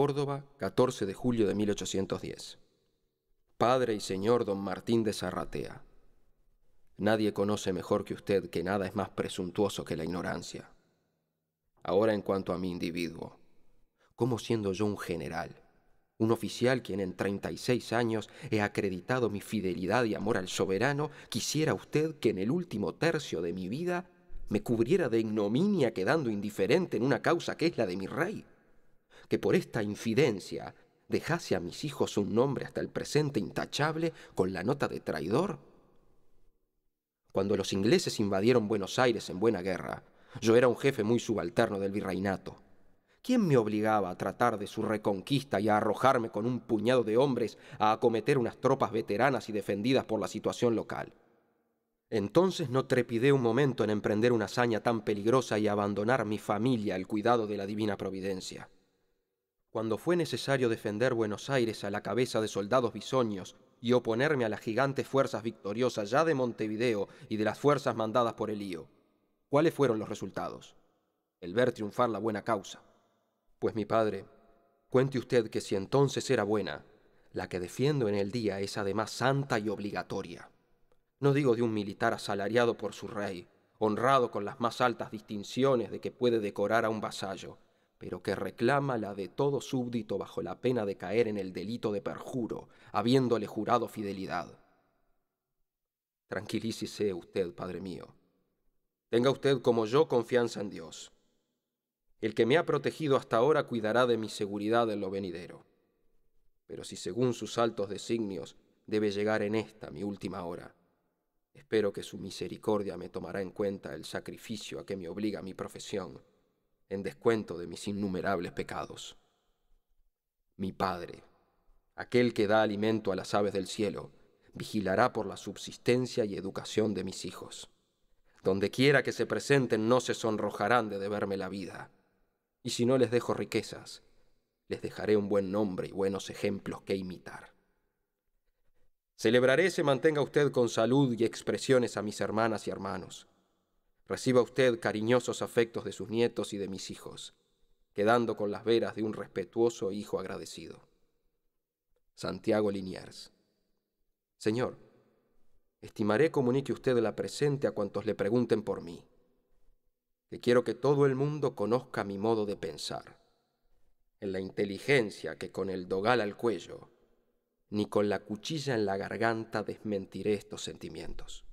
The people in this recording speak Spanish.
Córdoba, 14 de julio de 1810. Padre y señor don Martín de Zarratea. Nadie conoce mejor que usted que nada es más presuntuoso que la ignorancia. Ahora en cuanto a mi individuo, ¿cómo siendo yo un general, un oficial quien en 36 años he acreditado mi fidelidad y amor al soberano, quisiera usted que en el último tercio de mi vida me cubriera de ignominia quedando indiferente en una causa que es la de mi rey? que por esta infidencia dejase a mis hijos un nombre hasta el presente intachable con la nota de traidor? Cuando los ingleses invadieron Buenos Aires en buena guerra, yo era un jefe muy subalterno del virreinato. ¿Quién me obligaba a tratar de su reconquista y a arrojarme con un puñado de hombres a acometer unas tropas veteranas y defendidas por la situación local? Entonces no trepidé un momento en emprender una hazaña tan peligrosa y abandonar mi familia al cuidado de la divina providencia cuando fue necesario defender Buenos Aires a la cabeza de soldados bisoños y oponerme a las gigantes fuerzas victoriosas ya de Montevideo y de las fuerzas mandadas por Elío. ¿Cuáles fueron los resultados? El ver triunfar la buena causa. Pues mi padre, cuente usted que si entonces era buena, la que defiendo en el día es además santa y obligatoria. No digo de un militar asalariado por su rey, honrado con las más altas distinciones de que puede decorar a un vasallo, pero que reclama la de todo súbdito bajo la pena de caer en el delito de perjuro, habiéndole jurado fidelidad. Tranquilícese usted, Padre mío. Tenga usted como yo confianza en Dios. El que me ha protegido hasta ahora cuidará de mi seguridad en lo venidero. Pero si según sus altos designios debe llegar en esta mi última hora, espero que su misericordia me tomará en cuenta el sacrificio a que me obliga mi profesión en descuento de mis innumerables pecados. Mi Padre, aquel que da alimento a las aves del cielo, vigilará por la subsistencia y educación de mis hijos. Donde quiera que se presenten no se sonrojarán de deberme la vida. Y si no les dejo riquezas, les dejaré un buen nombre y buenos ejemplos que imitar. Celebraré se mantenga usted con salud y expresiones a mis hermanas y hermanos Reciba usted cariñosos afectos de sus nietos y de mis hijos, quedando con las veras de un respetuoso hijo agradecido. Santiago Liniers. Señor, estimaré comunique usted la presente a cuantos le pregunten por mí, que quiero que todo el mundo conozca mi modo de pensar, en la inteligencia que con el dogal al cuello, ni con la cuchilla en la garganta desmentiré estos sentimientos.